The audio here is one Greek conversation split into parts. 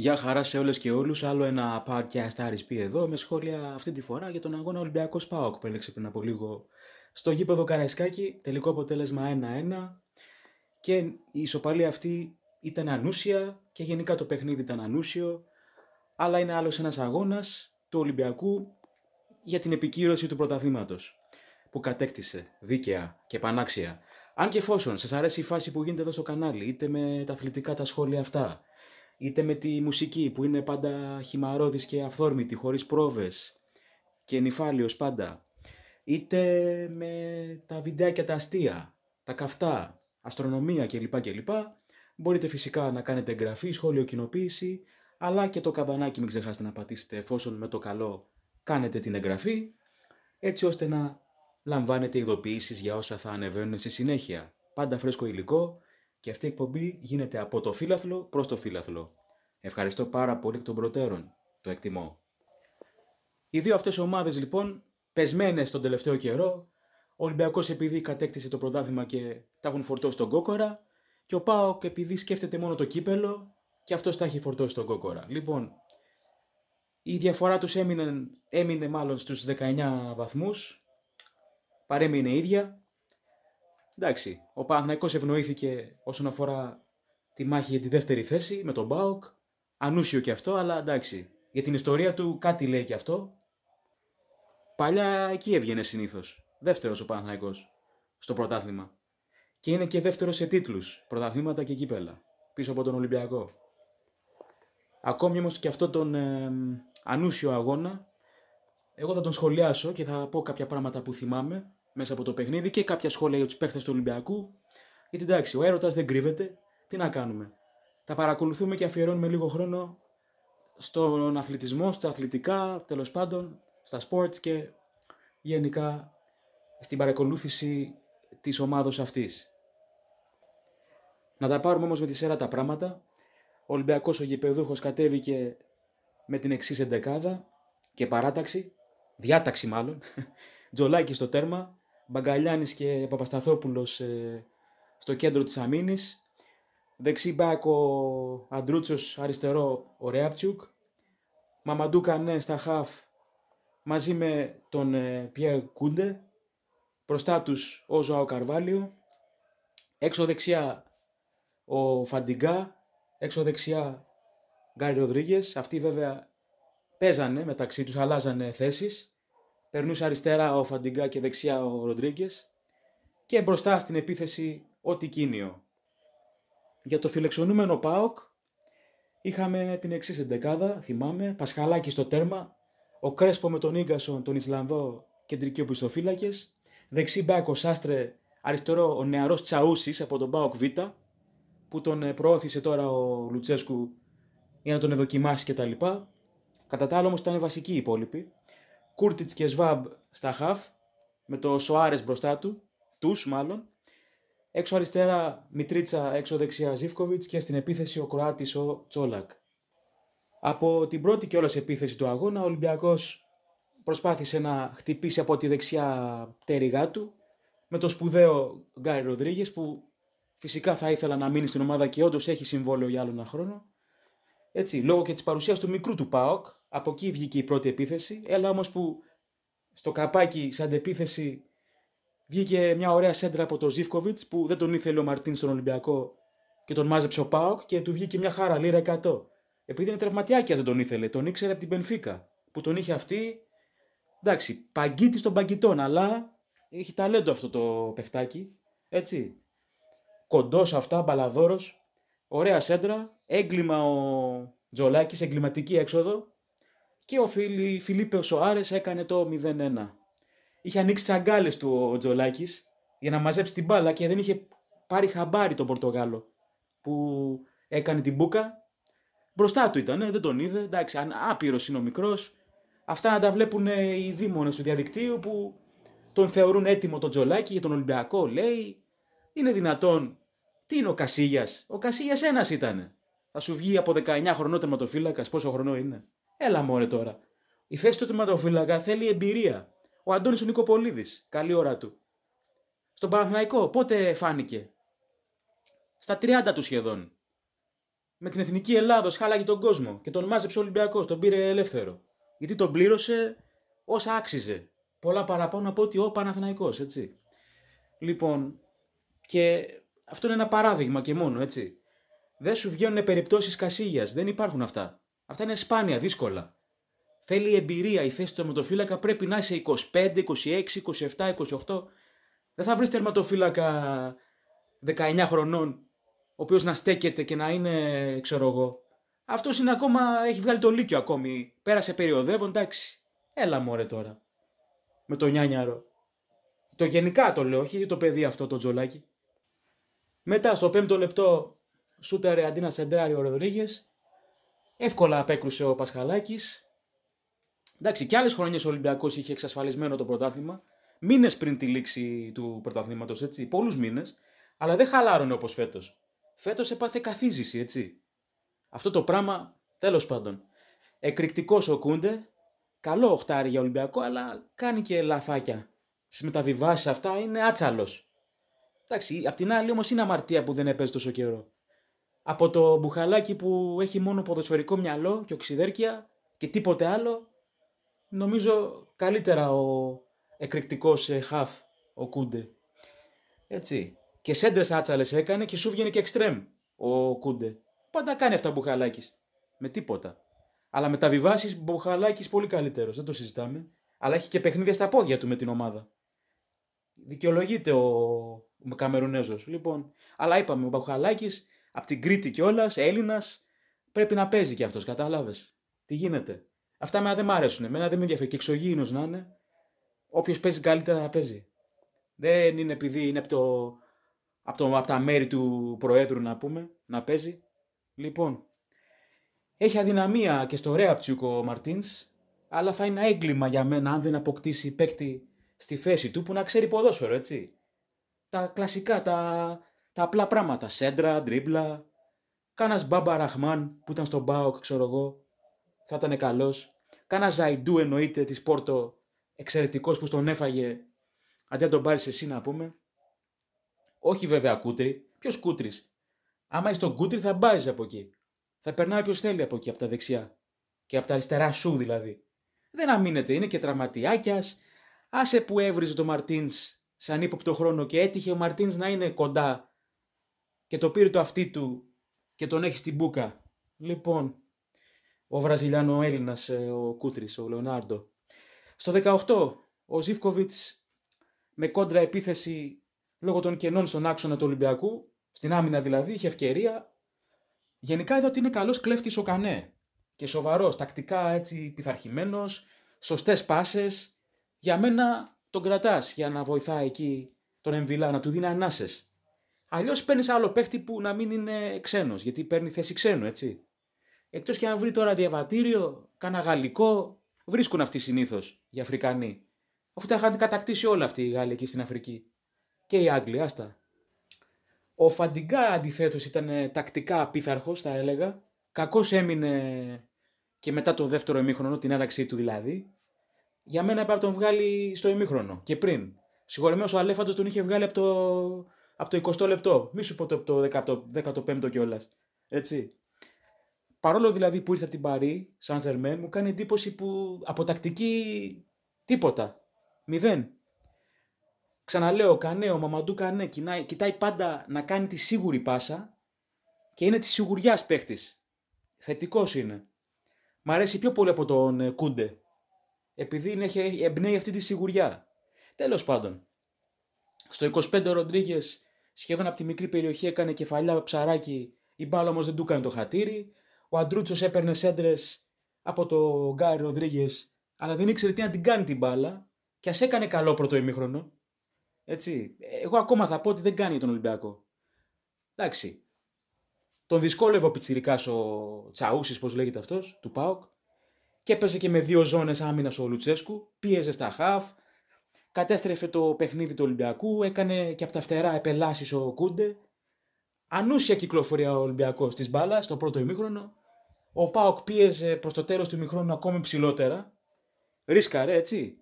Γεια χαρά σε όλες και όλους, άλλο ένα podcast RSP εδώ με σχόλια αυτή τη φορά για τον αγώνα Ολυμπιακός ΠΑΟΚ που έλεξε πριν από λίγο στο γήπεδο Καραϊσκάκη, τελικό αποτέλεσμα 1-1 και η ισοπαλία αυτή ήταν ανούσια και γενικά το παιχνίδι ήταν ανούσιο αλλά είναι άλλος ένας αγώνας του Ολυμπιακού για την επικύρωση του πρωταθλήματος που κατέκτησε δίκαια και πανάξια. Αν και εφόσον σας αρέσει η φάση που γίνεται εδώ στο κανάλι είτε με τα αθλητικά τα σχόλια αυτά είτε με τη μουσική που είναι πάντα χυμαρόδης και αυθόρμητη, χωρίς πρόβες και νυφάλιος πάντα, είτε με τα βιντεάκια τα αστεία, τα καυτά, αστρονομία κλπ. κλπ. Μπορείτε φυσικά να κάνετε εγγραφή, σχόλιο, κοινοποίηση, αλλά και το καμπανάκι μην ξεχάσετε να πατήσετε εφόσον με το καλό κάνετε την εγγραφή, έτσι ώστε να λαμβάνετε ειδοποιήσεις για όσα θα ανεβαίνουν στη συνέχεια. Πάντα φρέσκο υλικό, και αυτή η εκπομπή γίνεται από το φύλαθλο προς το φύλαθλο. Ευχαριστώ πάρα πολύ εκ των προτέρων. Το εκτιμώ. Οι δύο αυτές ομάδες λοιπόν, πεσμένες τον τελευταίο καιρό, ο Ολυμπιακός επειδή κατέκτησε το πρωτάθλημα και τα έχουν φορτώσει τον κόκορα και ο Πάοκ επειδή σκέφτεται μόνο το κύπελο και αυτός τα έχει φορτώσει τον κόκορα. Λοιπόν, η διαφορά τους έμεινε, έμεινε μάλλον στους 19 βαθμούς, παρέμεινε ίδια, εντάξει, ο Παναθναϊκό ευνοήθηκε όσον αφορά τη μάχη για τη δεύτερη θέση με τον Μπάουκ. Ανούσιο και αυτό, αλλά εντάξει. Για την ιστορία του κάτι λέει και αυτό. Παλιά εκεί έβγαινε συνήθως. Δεύτερος ο Παναθναϊκό στο πρωτάθλημα. Και είναι και δεύτερος σε τίτλους, πρωταθλήματα και κύπελα. Πίσω από τον Ολυμπιακό. Ακόμη όμως και αυτό τον ε, ανούσιο αγώνα, εγώ θα τον σχολιάσω και θα πω κάποια πράγματα που θυμάμαι μέσα από το παιχνίδι και κάποια σχόλια για τους παίχτες του Ολυμπιακού. Γιατί εντάξει, ο έρωτας δεν κρύβεται. Τι να κάνουμε. Τα παρακολουθούμε και αφιερώνουμε λίγο χρόνο στον αθλητισμό, στα αθλητικά, τέλος πάντων, στα sports και γενικά στην παρακολούθηση της ομάδος αυτής. Να τα πάρουμε όμως με τη σειρά τα πράγματα. Ο Ολυμπιακός ο γηπεδούχος κατέβηκε με την εξής εντεκάδα και παράταξη, διάταξη μάλλον, τζολάκι στο τέρμα, Μπαγκαλιάνης και Παπασταθόπουλος ε, στο κέντρο της αμήνης. Δεξί μπακ ο Αντρούτσος, αριστερό ο Ρεάπτσουκ. Μαμαντού ναι, στα χαφ μαζί με τον ε, Πιέρ Κούντε. Μπροστά τους ο Ζωάο Καρβάλιο. Έξω δεξιά ο Φαντιγκά. Έξω δεξιά Γκάρι Ροδρίγε. Αυτοί βέβαια παίζανε μεταξύ τους, αλλάζανε θέσεις. Περνούσε αριστερά ο Φαντιγκά και δεξιά ο Ροντρίγκες. Και μπροστά στην επίθεση ο Τικίνιο. Για το φιλεξονούμενο ΠΑΟΚ είχαμε την εξής εντεκάδα, θυμάμαι. Πασχαλάκη στο τέρμα. Ο Κρέσπο με τον γκασον τον Ισλανδό, κεντρικό οπισθοφύλακες. Δεξί μπάκο Άστρε, αριστερό ο νεαρός Τσαούσης από τον ΠΑΟΚ Β. Που τον ε, προώθησε τώρα ο Λουτσέσκου για να τον δοκιμάσει κτλ. Κατά τα άλλα όμως ήταν βασικοί οι Κούρτιτς και Σβάμπ στα χαφ, με το Σοάρες μπροστά του, τους μάλλον. Έξω αριστερά Μητρίτσα, έξω δεξιά Ζίφκοβιτς και στην επίθεση ο Κροάτης ο Τσόλακ. Από την πρώτη και όλες επίθεση του αγώνα, ο Ολυμπιακός προσπάθησε να χτυπήσει από τη δεξιά πτέρυγά του με το σπουδαίο Γκάρι Ροδρίγε που φυσικά θα ήθελα να μείνει στην ομάδα και όντως έχει συμβόλαιο για άλλο ένα χρόνο. Έτσι, λόγω και της παρουσίας του μικρού του Πάοκ, από εκεί βγήκε η πρώτη επίθεση. Έλα όμως που στο καπάκι σαν επίθεση βγήκε μια ωραία σέντρα από τον Ζήφκοβιτ που δεν τον ήθελε ο Μαρτίν στον Ολυμπιακό και τον μάζεψε ο Πάοκ και του βγήκε μια χαρά λίρα 100. Επειδή είναι τραυματιάκια δεν τον ήθελε, τον ήξερε από την Πενφύκα που τον είχε αυτή. Εντάξει, παγκίτη των παγκητών αλλά έχει ταλέντο αυτό το παιχτάκι. Έτσι. Κοντός αυτά, μπαλαδόρος. Ωραία σέντρα. Έγκλημα ο Τζολάκης, εγκληματική έξοδο και ο Φιλί, ο Σοάρες έκανε το 0-1. Είχε ανοίξει τις αγκάλες του ο Τζολάκης για να μαζέψει την μπάλα και δεν είχε πάρει χαμπάρι τον Πορτογάλο που έκανε την μπουκα. Μπροστά του ήταν, δεν τον είδε. Εντάξει, άπειρος είναι ο μικρός. Αυτά να τα βλέπουν ε, οι δίμονε του διαδικτύου που τον θεωρούν έτοιμο τον Τζολάκη για τον Ολυμπιακό, λέει. Είναι δυνατόν. Τι είναι ο Κασίγια. Ο Κασίλιας ένας ήταν. Θα σου βγει από 19 χρονών τερματοφύλακας, πόσο χρονό είναι. Έλα μωρέ τώρα. Η θέση του τερματοφύλακα θέλει εμπειρία. Ο Αντώνης ο Νικοπολίδης. Καλή ώρα του. Στον Παναθηναϊκό πότε φάνηκε. Στα 30 του σχεδόν. Με την εθνική Ελλάδος χάλαγε τον κόσμο και τον μάζεψε ο Ολυμπιακός. Τον πήρε ελεύθερο. Γιατί τον πλήρωσε όσα άξιζε. Πολλά παραπάνω από ότι ο Παναθηναϊκός, έτσι. Λοιπόν, και αυτό είναι ένα παράδειγμα και μόνο, έτσι. Δεν σου βγαίνουν περιπτώσει κασίγια. Δεν υπάρχουν αυτά. Αυτά είναι σπάνια, δύσκολα. Θέλει εμπειρία η θέση του τερματοφύλακα. Πρέπει να είσαι 25, 26, 27, 28. Δεν θα βρεις τερματοφύλακα 19 χρονών, ο οποίος να στέκεται και να είναι, ξέρω εγώ. Αυτός είναι ακόμα, έχει βγάλει το λύκειο ακόμη. Πέρασε περιοδεύον, εντάξει. Έλα μωρέ τώρα. Με το νιάνιαρο. Το γενικά το λέω, όχι το παιδί αυτό το τζολάκι. Μετά στο πέμπτο λεπτό σούταρε αντί να σεντράρει ο Ροδρίγες Εύκολα απέκρουσε ο Πασχαλάκης. Εντάξει, και άλλες χρονιές ο Ολυμπιακός είχε εξασφαλισμένο το πρωτάθλημα. Μήνες πριν τη λήξη του πρωταθλήματος, έτσι. Πολλούς μήνες. Αλλά δεν χαλάρωνε όπως φέτος. Φέτος έπαθε καθίζηση, έτσι. Αυτό το πράγμα, τέλος πάντων. Εκρηκτικός ο Κούντε. Καλό οχτάρι για Ολυμπιακό, αλλά κάνει και λαφάκια. Στις μεταβιβάσεις αυτά είναι άτσαλος. Εντάξει, απ' την άλλη όμως είναι αμαρτία που δεν έπαιζε τόσο καιρό από το μπουχαλάκι που έχει μόνο ποδοσφαιρικό μυαλό και οξυδέρκεια και τίποτε άλλο, νομίζω καλύτερα ο εκρηκτικός ε, χαφ, ο Κούντε. Έτσι. Και σέντρες άτσαλες έκανε και σου βγαίνει και εξτρέμ ο Κούντε. Πάντα κάνει αυτά μπουχαλάκι. Με τίποτα. Αλλά με τα βιβάσεις μπουχαλάκι πολύ καλύτερος. Δεν το συζητάμε. Αλλά έχει και παιχνίδια στα πόδια του με την ομάδα. Δικαιολογείται ο, ο Λοιπόν, αλλά είπαμε, ο από την Κρήτη κιόλας, Έλληνας, πρέπει να παίζει κι αυτός, κατάλαβες. Τι γίνεται. Αυτά με δεν μ' αρέσουν. Εμένα δεν με ενδιαφέρει. Και εξωγήινος να είναι, όποιος παίζει καλύτερα θα παίζει. Δεν είναι επειδή είναι από, το, από, τα μέρη του Προέδρου να πούμε, να παίζει. Λοιπόν, έχει αδυναμία και στο ρέα ο Μαρτίν, αλλά θα είναι έγκλημα για μένα αν δεν αποκτήσει παίκτη στη θέση του που να ξέρει ποδόσφαιρο, έτσι. Τα κλασικά, τα, τα απλά πράγματα. Σέντρα, ντρίμπλα. Κάνας μπάμπα Ραχμάν που ήταν στον Μπάοκ, ξέρω εγώ. Θα ήταν καλός. Κάνας Ζαϊντού εννοείται της Πόρτο. Εξαιρετικός που τον έφαγε. Αντί να τον πάρεις εσύ να πούμε. Όχι βέβαια κούτρι. Ποιος κούτρις. Άμα είσαι τον κούτρι θα μπάζεις από εκεί. Θα περνάει όποιο θέλει από εκεί, από τα δεξιά. Και από τα αριστερά σου δηλαδή. Δεν αμήνεται, είναι και τραυματιάκιας. Άσε που έβριζε το Μαρτίν σαν ύποπτο χρόνο και έτυχε ο Μαρτίν να είναι κοντά και το πήρε το αυτί του και τον έχει στην μπουκα. Λοιπόν, ο Βραζιλιάνο Έλληνα, ο ε, Κούτρι, ο Λεωνάρντο. Στο 18, ο Ζήφκοβιτ με κόντρα επίθεση λόγω των κενών στον άξονα του Ολυμπιακού, στην άμυνα δηλαδή, είχε ευκαιρία. Γενικά είδα ότι είναι καλός κλέφτης ο Κανέ. Και σοβαρός, τακτικά έτσι πειθαρχημένος, σωστές πάσες. Για μένα τον κρατάς για να βοηθάει εκεί τον Εμβιλά, να του δίνει ανάσες. Αλλιώς παίρνεις άλλο παίχτη που να μην είναι ξένος, γιατί παίρνει θέση ξένου, έτσι. Εκτός και αν βρει τώρα διαβατήριο, κάνα γαλλικό, βρίσκουν αυτοί συνήθως οι Αφρικανοί. Αφού τα είχαν κατακτήσει όλα αυτοί οι Γάλλοι εκεί στην Αφρική. Και οι Άγγλοι, άστα. Ο Φαντιγκά αντιθέτως ήταν ε, τακτικά απίθαρχος, θα έλεγα. Κακώ έμεινε και μετά το δεύτερο ημίχρονο, την έναρξή του δηλαδή. Για μένα έπρεπε να τον βγάλει στο ημίχρονο και πριν. Συγχωρεμένος ο Αλέφαντος τον είχε βγάλει από το από το 20 λεπτό. Μη σου πω το, το 15ο κιόλας. Έτσι. Παρόλο δηλαδή που ήρθε από την Παρή, Σαν Ζερμέν, μου κάνει εντύπωση που από τακτική τίποτα. Μηδέν. Ξαναλέω, Κανέ, ο Μαμαντού την παρη σαν ζερμεν κοιτάει, κοιτάει μαμαντου κανε κοιταει παντα να κάνει τη σίγουρη πάσα και είναι της σιγουριάς παίχτης. Θετικός είναι. Μ' αρέσει πιο πολύ από τον ε, Κούντε. Επειδή εμπνέει αυτή τη σιγουριά. Τέλος πάντων, στο 25 ο Ροντρίγκες Σχεδόν από τη μικρή περιοχή έκανε κεφαλιά ψαράκι, η μπάλα όμως δεν του έκανε το χατήρι. Ο Αντρούτσος έπαιρνε σέντρες από τον Γκάρι Ροδρίγε, αλλά δεν ήξερε τι να την κάνει την μπάλα. Και ας έκανε καλό πρώτο ημίχρονο. Έτσι. Εγώ ακόμα θα πω ότι δεν κάνει τον Ολυμπιακό. Εντάξει. Τον δυσκόλευε ο Πιτσυρικά ο Τσαούσης, πώς λέγεται αυτός, του Πάοκ. Και έπαιζε και με δύο ζώνες άμυνας ο Λουτσέσκου. Πίεζε στα χαφ, κατέστρεφε το παιχνίδι του Ολυμπιακού, έκανε και από τα φτερά επελάσεις ο Κούντε. Ανούσια κυκλοφορία ο Ολυμπιακός της μπάλας στο πρώτο ημίχρονο. Ο Πάοκ πίεζε προς το τέλος του ημίχρονου ακόμη ψηλότερα. Ρίσκαρε έτσι.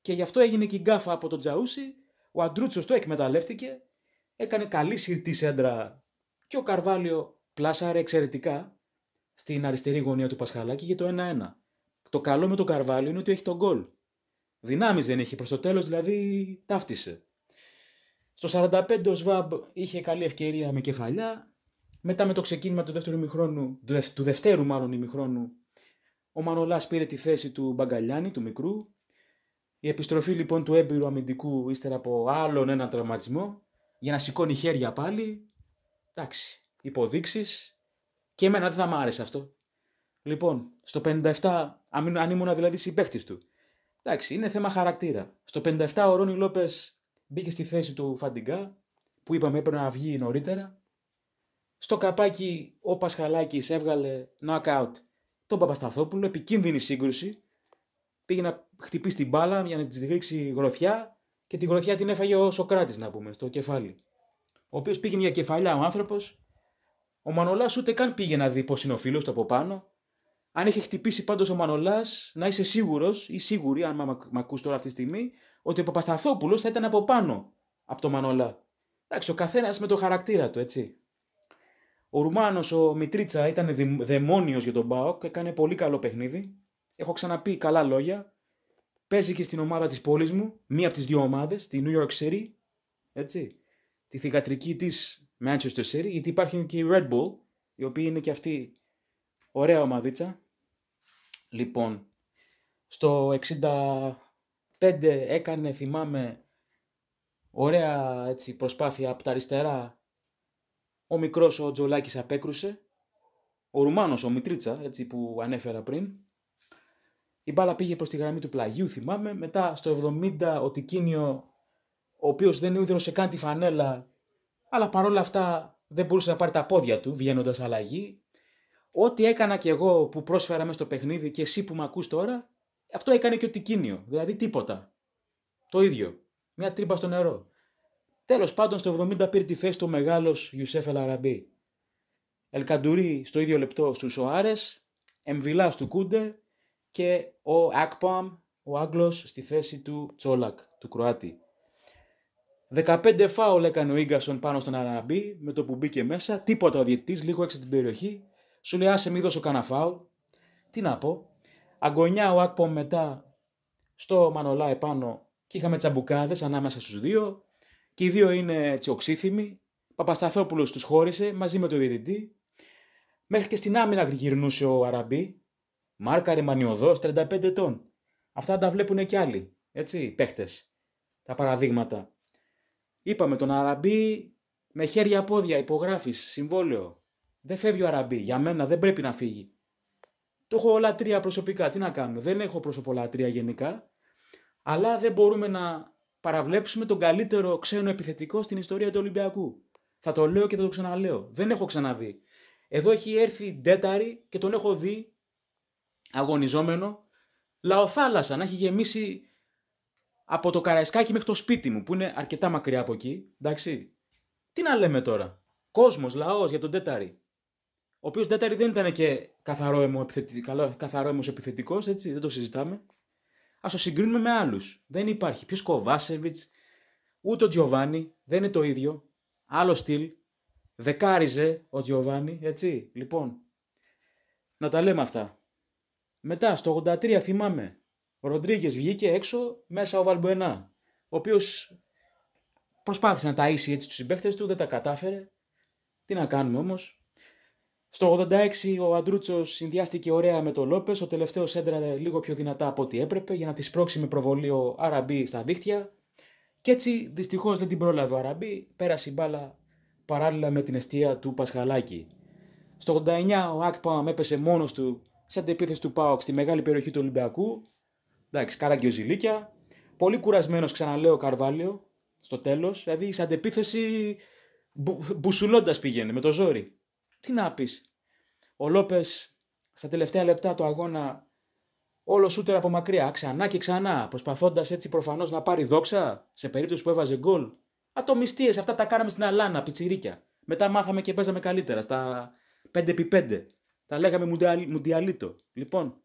Και γι' αυτό έγινε και η γκάφα από τον Τζαούσι. Ο Αντρούτσος το εκμεταλλεύτηκε. Έκανε καλή σιρτή σέντρα και ο Καρβάλιο πλάσαρε εξαιρετικά στην αριστερή γωνία του Πασχαλάκη για το 1-1. Το καλό με τον Καρβάλιο είναι ότι έχει τον γκολ. Δυνάμεις δεν είχε προς το τέλος, δηλαδή ταύτισε. Στο 45 ο Σβάμπ είχε καλή ευκαιρία με κεφαλιά. Μετά με το ξεκίνημα του δεύτερου ημιχρόνου, του, δευ, του δευτέρου μάλλον ημιχρόνου, ο Μανολάς πήρε τη θέση του Μπαγκαλιάνη, του μικρού. Η επιστροφή λοιπόν του έμπειρου αμυντικού ύστερα από άλλον έναν τραυματισμό για να σηκώνει χέρια πάλι. Εντάξει, υποδείξεις. Και εμένα δεν θα μ' άρεσε αυτό. Λοιπόν, στο 57, αν ήμουν δηλαδή συμπαίχτη του, Εντάξει, είναι θέμα χαρακτήρα. Στο 57 ο Ρόνι Λόπες μπήκε στη θέση του Φαντιγκά, που είπαμε έπρεπε να βγει νωρίτερα. Στο καπάκι ο Πασχαλάκης έβγαλε knockout τον Παπασταθόπουλο, επικίνδυνη σύγκρουση. Πήγε να χτυπήσει την μπάλα για να της ρίξει γροθιά και τη γροθιά την έφαγε ο Σοκράτης, να πούμε, στο κεφάλι. Ο οποίος πήγε για κεφαλιά ο άνθρωπος. Ο Μανολάς ούτε καν πήγε να δει πώς είναι ο φίλος του από πάνω. Αν είχε χτυπήσει πάντως ο Μανολάς, να είσαι σίγουρος ή σίγουρη, αν με ακούς τώρα αυτή τη στιγμή, ότι ο Παπασταθόπουλος θα ήταν από πάνω από τον Μανολά. Εντάξει, ο καθένας με το χαρακτήρα του, έτσι. Ο Ρουμάνος, ο Μητρίτσα, ήταν δαιμόνιος για τον Μπάοκ, έκανε πολύ καλό παιχνίδι. Έχω ξαναπεί καλά λόγια. Παίζει και στην ομάδα της πόλης μου, μία από τις δύο ομάδες, τη New York City, έτσι. Τη θηγατρική της Manchester City, γιατί υπάρχει και η Red Bull, η οποία είναι και αυτή ωραία ομαδίτσα λοιπόν. Στο 65 έκανε, θυμάμαι, ωραία έτσι, προσπάθεια από τα αριστερά. Ο μικρός ο Τζολάκης απέκρουσε. Ο Ρουμάνος, ο Μητρίτσα, έτσι που ανέφερα πριν. Η μπάλα πήγε προς τη γραμμή του πλαγίου, θυμάμαι. Μετά στο 70 ο Τικίνιο, ο οποίος δεν ούδρωσε καν τη φανέλα, αλλά παρόλα αυτά δεν μπορούσε να πάρει τα πόδια του βγαίνοντας αλλαγή ό,τι έκανα και εγώ που πρόσφερα μέσα στο παιχνίδι και εσύ που με ακούς τώρα, αυτό έκανε και ο Τικίνιο. Δηλαδή τίποτα. Το ίδιο. Μια τρύπα στο νερό. Τέλος πάντων στο 70 πήρε τη θέση του ο μεγάλος Ιουσέφ Ελαραμπή. Ελκαντουρί στο ίδιο λεπτό στους Σοάρες, Εμβιλά του Κούντε και ο Ακπαμ, ο Άγγλος, στη θέση του Τσόλακ, του Κροάτη. 15 φάουλ έκανε ο Ίγκασον πάνω στον Αραμπή με το που μπήκε μέσα, τίποτα ο διαιτητής, λίγο έξω την περιοχή σου λέει άσε μη δώσω κανένα Τι να πω. Αγκονιά ο Ακπομ μετά στο Μανολά επάνω και είχαμε τσαμπουκάδες ανάμεσα στους δύο. Και οι δύο είναι έτσι οξύθυμοι. Παπασταθόπουλος τους χώρισε μαζί με το διαιτητή. Μέχρι και στην άμυνα γυρνούσε ο Αραμπή. Μάρκαρε μανιωδός 35 ετών. Αυτά τα βλέπουν και άλλοι. Έτσι, παίχτες. Τα παραδείγματα. Είπαμε τον Αραμπή με χέρια πόδια υπογράφεις συμβόλαιο. Δεν φεύγει ο Αραμπί. Για μένα δεν πρέπει να φύγει. Το έχω όλα τρία προσωπικά. Τι να κάνουμε. Δεν έχω προσωπολατρία γενικά. Αλλά δεν μπορούμε να παραβλέψουμε τον καλύτερο ξένο επιθετικό στην ιστορία του Ολυμπιακού. Θα το λέω και θα το ξαναλέω. Δεν έχω ξαναδεί. Εδώ έχει έρθει ντέταρη και τον έχω δει αγωνιζόμενο λαοθάλασσα να έχει γεμίσει από το Καραϊσκάκι μέχρι το σπίτι μου που είναι αρκετά μακριά από εκεί. Εντάξει. Τι να λέμε τώρα. Κόσμος, λαός για τον τέταρη. Ο οποίος δεν ήταν και καθαρό έμω επιθετικός, έτσι, δεν το συζητάμε. Ας το συγκρίνουμε με άλλους. Δεν υπάρχει. Ποιος Κοβάσεβιτ, ούτε ο Τζιοβάνι, δεν είναι το ίδιο. Άλλο στυλ. Δεκάριζε ο Τζιοβάνι, έτσι. Λοιπόν, να τα λέμε αυτά. Μετά, στο 83 θυμάμαι, ο Ροντρίγκες βγήκε έξω, μέσα ο Βαλμποενά, ο οποίος προσπάθησε να τασει έτσι τους συμπαίχτε του, δεν τα κατάφερε. Τι να κάνουμε όμως, στο 86 ο Αντρούτσος συνδυάστηκε ωραία με τον Λόπες. Ο τελευταίος έντραρε λίγο πιο δυνατά από ό,τι έπρεπε για να τη σπρώξει με προβολή ο Αραμπί στα δίχτυα. Και έτσι δυστυχώς δεν την πρόλαβε ο Αραμπί. Πέρασε η μπάλα παράλληλα με την αιστεία του Πασχαλάκη. Στο 89 ο Ακπαμ έπεσε μόνος του σε αντεπίθεση του Πάοξ στη μεγάλη περιοχή του Ολυμπιακού. Εντάξει, ο ζηλίκια. Πολύ κουρασμένος, ξαναλέω, Καρβάλιο στο τέλος. Δηλαδή, σε αντεπίθεση μπουσουλώντας πήγαινε με το ζόρι τι να πεις. Ο Λόπες στα τελευταία λεπτά του αγώνα όλο σούτερ από μακριά, ξανά και ξανά, προσπαθώντας έτσι προφανώς να πάρει δόξα σε περίπτωση που έβαζε γκολ. Ατομιστίες, αυτά τα κάναμε στην Αλάνα, πιτσιρίκια. Μετά μάθαμε και παίζαμε καλύτερα στα 5x5. Τα λέγαμε μουντιαλίτο. Λοιπόν,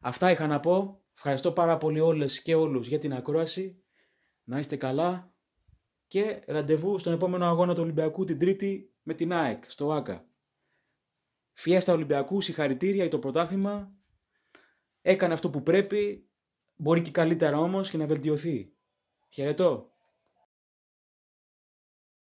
αυτά είχα να πω. Ευχαριστώ πάρα πολύ όλες και όλους για την ακρόαση. Να είστε καλά και ραντεβού στον επόμενο αγώνα του Ολυμπιακού την Τρίτη με την ΑΕΚ στο ΆΚΑ. Φιέστα Ολυμπιακούς, συγχαρητήρια για το πρωτάθλημα. Έκανε αυτό που πρέπει. Μπορεί και καλύτερα όμως και να βελτιωθεί. Χαιρετώ.